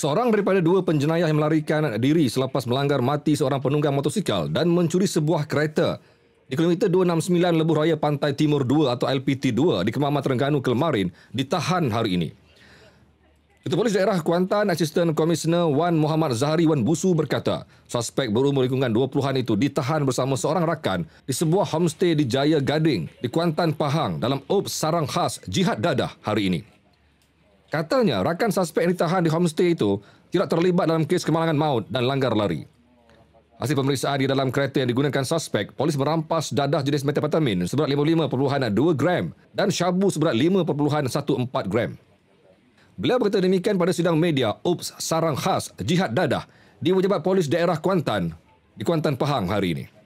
Seorang daripada dua penjenayah yang melarikan diri selepas melanggar mati seorang penunggang motosikal dan mencuri sebuah kereta di kilometer 269 Lebuh Raya Pantai Timur 2 atau LPT 2 di Kemamat Terengganu kemarin ditahan hari ini. Ketua Polis Daerah Kuantan, Assistant Commissioner Wan Muhammad Zahari Wan Busu berkata, suspek berumur lingkungan 20-an itu ditahan bersama seorang rakan di sebuah homestay di Jaya Gading di Kuantan Pahang dalam ops sarang khas Jihad Dadah hari ini. Katanya rakan suspek yang ditahan di homestay itu tidak terlibat dalam kes kemalangan maut dan langgar lari. Hasil pemeriksaan di dalam kereta yang digunakan suspek, polis merampas dadah jenis metafetamin seberat 55.2 gram dan syabu seberat 5.14 gram. Beliau berkata demikian pada sidang media Ups Sarang Khas Jihad Dadah di pejabat polis daerah Kuantan di Kuantan Pahang hari ini.